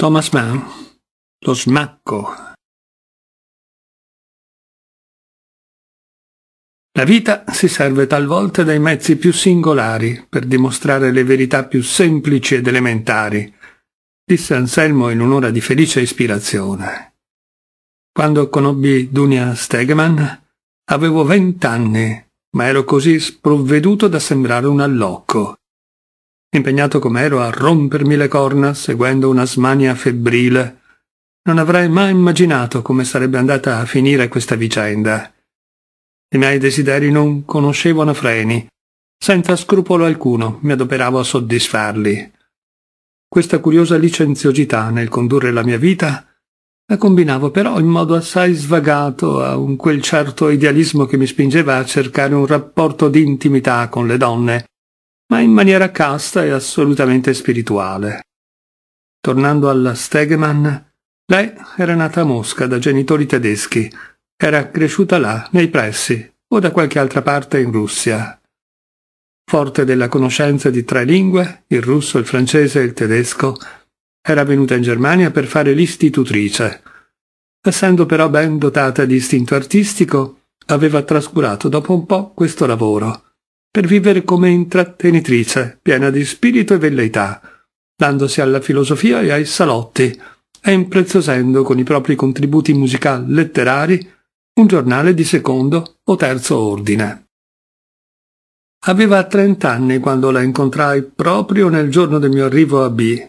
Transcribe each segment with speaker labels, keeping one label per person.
Speaker 1: Thomas Mann, lo smacco. La vita si serve talvolta dei mezzi più singolari per dimostrare le verità più semplici ed elementari, disse Anselmo in un'ora di felice ispirazione. Quando conobbi Dunia Stegman avevo vent'anni, ma ero così sprovveduto da sembrare un allocco impegnato com'ero a rompermi le corna seguendo una smania febbrile. Non avrei mai immaginato come sarebbe andata a finire questa vicenda. I miei desideri non conoscevano freni. Senza scrupolo alcuno mi adoperavo a soddisfarli. Questa curiosa licenziosità nel condurre la mia vita la combinavo però in modo assai svagato a un quel certo idealismo che mi spingeva a cercare un rapporto di intimità con le donne, ma in maniera casta e assolutamente spirituale. Tornando alla Stegemann, lei era nata a Mosca da genitori tedeschi, era cresciuta là, nei pressi, o da qualche altra parte in Russia. Forte della conoscenza di tre lingue, il russo, il francese e il tedesco, era venuta in Germania per fare l'istitutrice. Essendo però ben dotata di istinto artistico, aveva trascurato dopo un po' questo lavoro per vivere come intrattenitrice, piena di spirito e velleità, dandosi alla filosofia e ai salotti, e impreziosendo con i propri contributi musicali letterari un giornale di secondo o terzo ordine. Aveva trent'anni quando la incontrai proprio nel giorno del mio arrivo a B.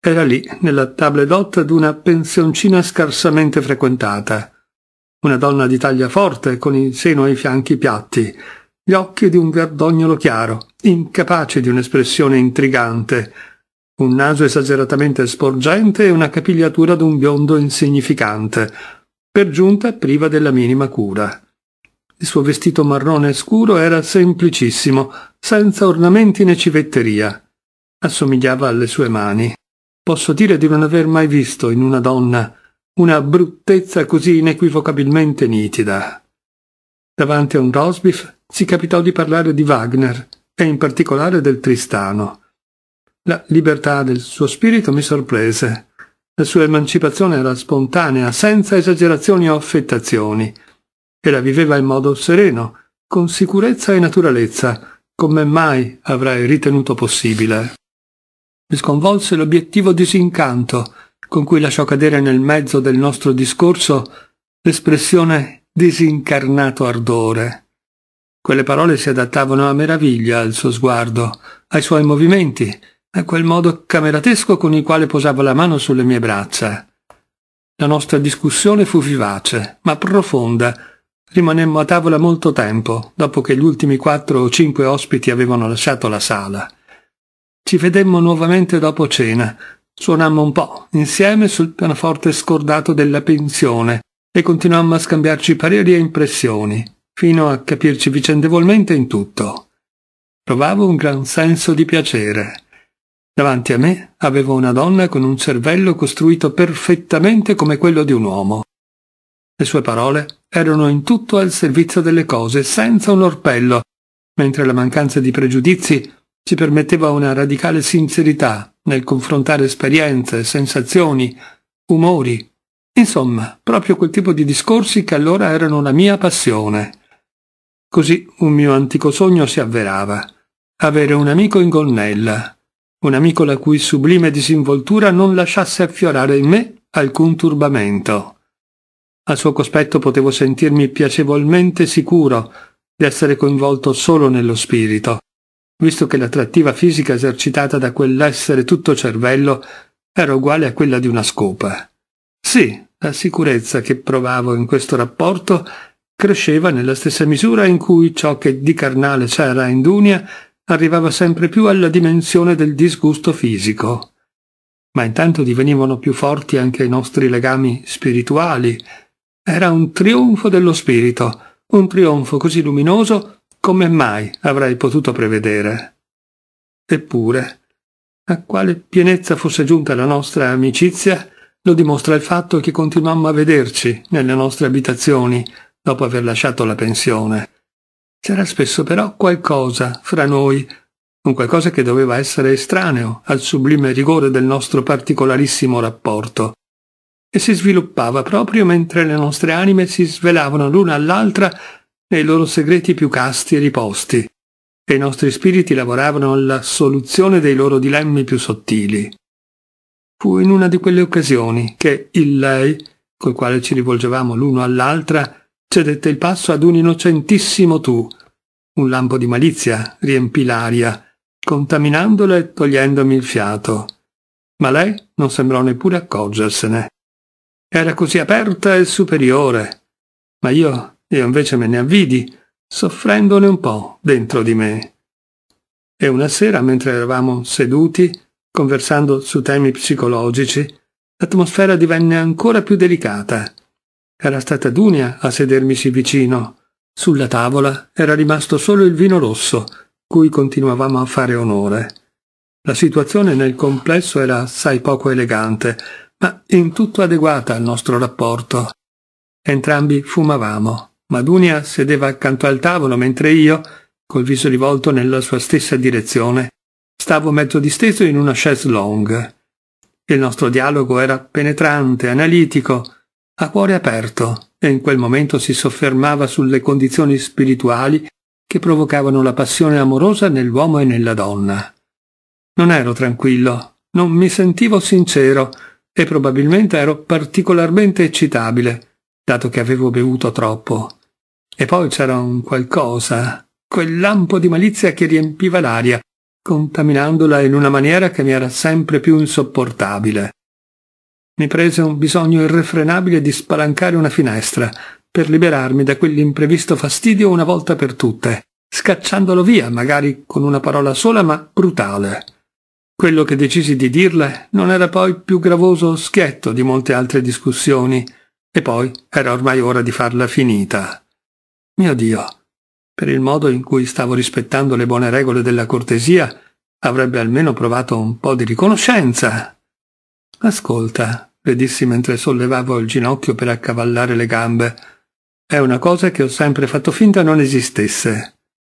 Speaker 1: Era lì, nella table d'hôte d'una pensioncina scarsamente frequentata. Una donna di taglia forte, con il seno ai fianchi piatti, gli occhi di un verdognolo chiaro, incapace di un'espressione intrigante, un naso esageratamente sporgente e una capigliatura d'un biondo insignificante, per giunta priva della minima cura. Il suo vestito marrone scuro era semplicissimo, senza ornamenti né civetteria. Assomigliava alle sue mani. Posso dire di non aver mai visto in una donna una bruttezza così inequivocabilmente nitida. Davanti a un rosbif si capitò di parlare di Wagner e in particolare del Tristano. La libertà del suo spirito mi sorprese. La sua emancipazione era spontanea, senza esagerazioni o affettazioni, e la viveva in modo sereno, con sicurezza e naturalezza, come mai avrei ritenuto possibile. Mi sconvolse l'obiettivo disincanto con cui lasciò cadere nel mezzo del nostro discorso l'espressione disincarnato ardore. Quelle parole si adattavano a meraviglia al suo sguardo, ai suoi movimenti, a quel modo cameratesco con il quale posava la mano sulle mie braccia. La nostra discussione fu vivace, ma profonda. Rimanemmo a tavola molto tempo, dopo che gli ultimi quattro o cinque ospiti avevano lasciato la sala. Ci vedemmo nuovamente dopo cena. Suonammo un po', insieme sul pianoforte scordato della pensione, e continuammo a scambiarci pareri e impressioni fino a capirci vicendevolmente in tutto. Provavo un gran senso di piacere. Davanti a me avevo una donna con un cervello costruito perfettamente come quello di un uomo. Le sue parole erano in tutto al servizio delle cose, senza un orpello, mentre la mancanza di pregiudizi ci permetteva una radicale sincerità nel confrontare esperienze, sensazioni, umori, insomma, proprio quel tipo di discorsi che allora erano la mia passione. Così un mio antico sogno si avverava. Avere un amico in gonnella, un amico la cui sublime disinvoltura non lasciasse affiorare in me alcun turbamento. Al suo cospetto potevo sentirmi piacevolmente sicuro di essere coinvolto solo nello spirito, visto che l'attrattiva fisica esercitata da quell'essere tutto cervello era uguale a quella di una scopa. Sì, la sicurezza che provavo in questo rapporto cresceva nella stessa misura in cui ciò che di carnale c'era in Dunia arrivava sempre più alla dimensione del disgusto fisico. Ma intanto divenivano più forti anche i nostri legami spirituali. Era un trionfo dello spirito, un trionfo così luminoso come mai avrei potuto prevedere. Eppure, a quale pienezza fosse giunta la nostra amicizia lo dimostra il fatto che continuammo a vederci nelle nostre abitazioni, dopo aver lasciato la pensione. C'era spesso però qualcosa fra noi, un qualcosa che doveva essere estraneo al sublime rigore del nostro particolarissimo rapporto, e si sviluppava proprio mentre le nostre anime si svelavano l'una all'altra nei loro segreti più casti e riposti, e i nostri spiriti lavoravano alla soluzione dei loro dilemmi più sottili. Fu in una di quelle occasioni che il lei, col quale ci rivolgevamo l'uno all'altra, cedette il passo ad un innocentissimo tu. Un lampo di malizia riempì l'aria, contaminandola e togliendomi il fiato. Ma lei non sembrò neppure accorgersene. Era così aperta e superiore. Ma io, io invece me ne avvidi, soffrendone un po' dentro di me. E una sera, mentre eravamo seduti, conversando su temi psicologici, l'atmosfera divenne ancora più delicata era stata Dunia a sedermisi vicino. Sulla tavola era rimasto solo il vino rosso, cui continuavamo a fare onore. La situazione nel complesso era assai poco elegante, ma in tutto adeguata al nostro rapporto. Entrambi fumavamo, ma Dunia sedeva accanto al tavolo mentre io, col viso rivolto nella sua stessa direzione, stavo mezzo disteso in una chaise longue. Il nostro dialogo era penetrante, analitico, a cuore aperto e in quel momento si soffermava sulle condizioni spirituali che provocavano la passione amorosa nell'uomo e nella donna. Non ero tranquillo, non mi sentivo sincero e probabilmente ero particolarmente eccitabile, dato che avevo bevuto troppo. E poi c'era un qualcosa, quel lampo di malizia che riempiva l'aria, contaminandola in una maniera che mi era sempre più insopportabile. Mi prese un bisogno irrefrenabile di spalancare una finestra, per liberarmi da quell'imprevisto fastidio una volta per tutte, scacciandolo via, magari con una parola sola ma brutale. Quello che decisi di dirle non era poi più gravoso o schietto di molte altre discussioni, e poi era ormai ora di farla finita. Mio Dio, per il modo in cui stavo rispettando le buone regole della cortesia, avrebbe almeno provato un po' di riconoscenza Ascolta, le dissi mentre sollevavo il ginocchio per accavallare le gambe, è una cosa che ho sempre fatto finta non esistesse.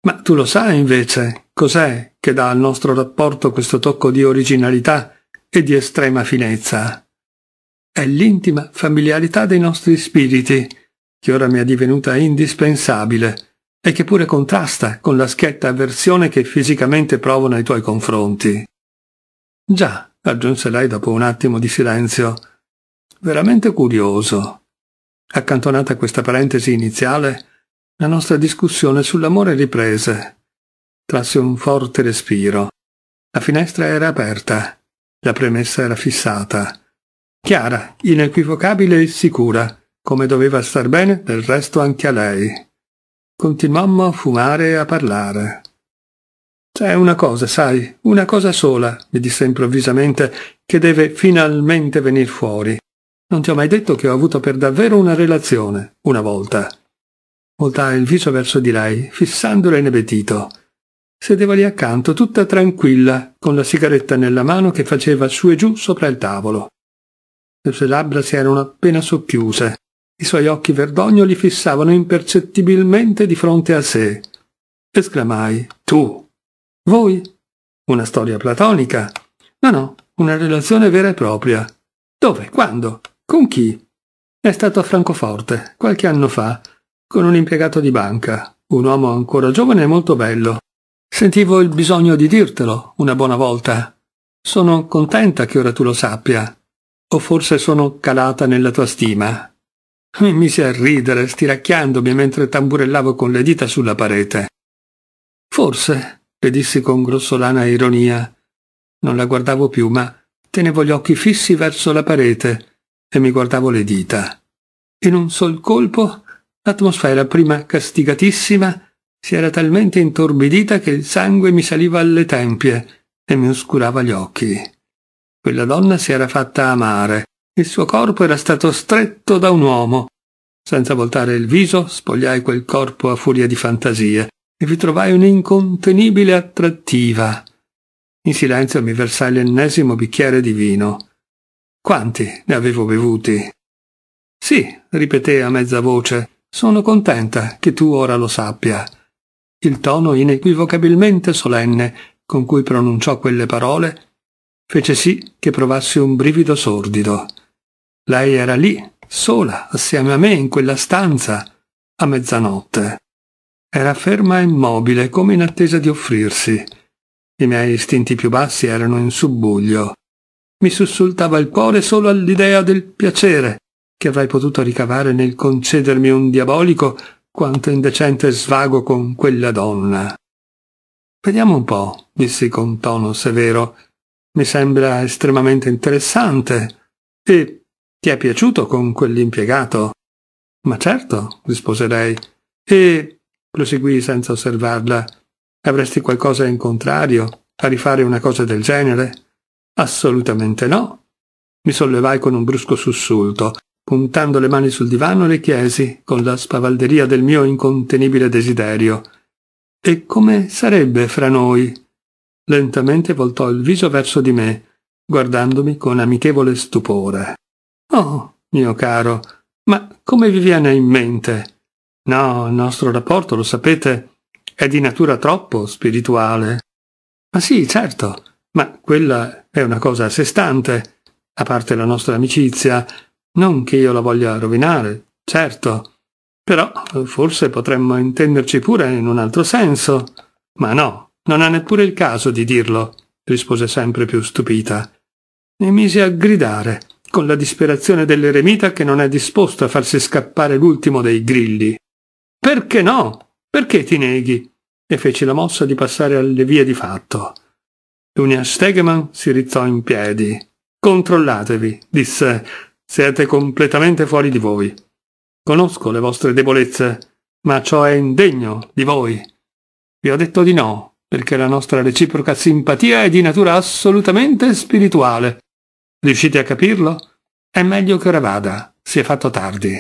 Speaker 1: Ma tu lo sai invece, cos'è che dà al nostro rapporto questo tocco di originalità e di estrema finezza? È l'intima familiarità dei nostri spiriti, che ora mi è divenuta indispensabile e che pure contrasta con la schietta avversione che fisicamente provo nei tuoi confronti. Già, aggiunse lei dopo un attimo di silenzio. Veramente curioso. Accantonata questa parentesi iniziale, la nostra discussione sull'amore riprese. Trasse un forte respiro. La finestra era aperta. La premessa era fissata. Chiara, inequivocabile e sicura, come doveva star bene del resto anche a lei. Continuammo a fumare e a parlare. C'è una cosa, sai, una cosa sola, mi disse improvvisamente, che deve finalmente venir fuori. Non ti ho mai detto che ho avuto per davvero una relazione, una volta. Voltai il viso verso di lei, fissandola inebetito. Sedeva lì accanto, tutta tranquilla, con la sigaretta nella mano che faceva su e giù sopra il tavolo. Le sue labbra si erano appena socchiuse. I suoi occhi verdogno li fissavano impercettibilmente di fronte a sé. Esclamai, tu, voi? Una storia platonica? No, no, una relazione vera e propria. Dove? Quando? Con chi? È stato a Francoforte, qualche anno fa, con un impiegato di banca, un uomo ancora giovane e molto bello. Sentivo il bisogno di dirtelo una buona volta. Sono contenta che ora tu lo sappia. O forse sono calata nella tua stima. Mi misi a ridere, stiracchiandomi mentre tamburellavo con le dita sulla parete. Forse, le dissi con grossolana ironia. Non la guardavo più, ma tenevo gli occhi fissi verso la parete e mi guardavo le dita. In un sol colpo l'atmosfera, prima castigatissima, si era talmente intorbidita che il sangue mi saliva alle tempie e mi oscurava gli occhi. Quella donna si era fatta amare, il suo corpo era stato stretto da un uomo. Senza voltare il viso, spogliai quel corpo a furia di fantasie e vi trovai un'incontenibile attrattiva. In silenzio mi versai l'ennesimo bicchiere di vino. Quanti ne avevo bevuti? Sì, ripeté a mezza voce, sono contenta che tu ora lo sappia. Il tono inequivocabilmente solenne con cui pronunciò quelle parole fece sì che provassi un brivido sordido. Lei era lì, sola, assieme a me, in quella stanza, a mezzanotte. Era ferma e immobile, come in attesa di offrirsi. I miei istinti più bassi erano in subbuglio. Mi sussultava il cuore solo all'idea del piacere che avrei potuto ricavare nel concedermi un diabolico quanto indecente svago con quella donna. Vediamo un po', dissi con tono severo. Mi sembra estremamente interessante. E ti è piaciuto con quell'impiegato? Ma certo, rispose lei. E proseguì senza osservarla. Avresti qualcosa in contrario a rifare una cosa del genere? Assolutamente no. Mi sollevai con un brusco sussulto. Puntando le mani sul divano le chiesi, con la spavalderia del mio incontenibile desiderio, E come sarebbe fra noi? Lentamente voltò il viso verso di me, guardandomi con amichevole stupore. Oh, mio caro, ma come vi viene in mente? No, il nostro rapporto, lo sapete, è di natura troppo spirituale. Ma sì, certo, ma quella è una cosa a sé stante, a parte la nostra amicizia. Non che io la voglia rovinare, certo. Però forse potremmo intenderci pure in un altro senso. Ma no, non ha neppure il caso di dirlo, rispose sempre più stupita. E mise a gridare, con la disperazione dell'eremita che non è disposto a farsi scappare l'ultimo dei grilli. Perché no? Perché ti neghi? E fece la mossa di passare alle vie di fatto. Dunia Stegeman si rizzò in piedi. Controllatevi, disse. Siete completamente fuori di voi. Conosco le vostre debolezze, ma ciò è indegno di voi. Vi ho detto di no, perché la nostra reciproca simpatia è di natura assolutamente spirituale. Riuscite a capirlo? È meglio che ora vada, si è fatto tardi.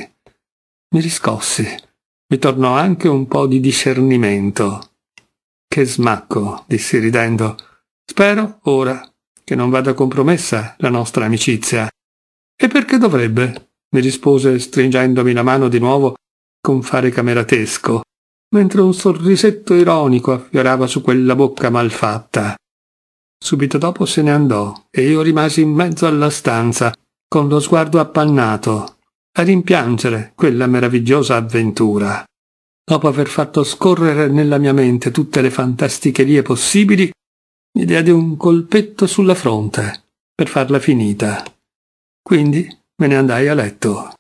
Speaker 1: Mi riscossi. Mi tornò anche un po' di discernimento. Che smacco, dissi ridendo. Spero, ora, che non vada compromessa la nostra amicizia. E perché dovrebbe? mi rispose stringendomi la mano di nuovo con fare cameratesco, mentre un sorrisetto ironico affiorava su quella bocca malfatta. Subito dopo se ne andò e io rimasi in mezzo alla stanza, con lo sguardo appannato, a rimpiangere quella meravigliosa avventura. Dopo aver fatto scorrere nella mia mente tutte le fantasticherie possibili, mi diede un colpetto sulla fronte per farla finita. Quindi me ne andai a letto.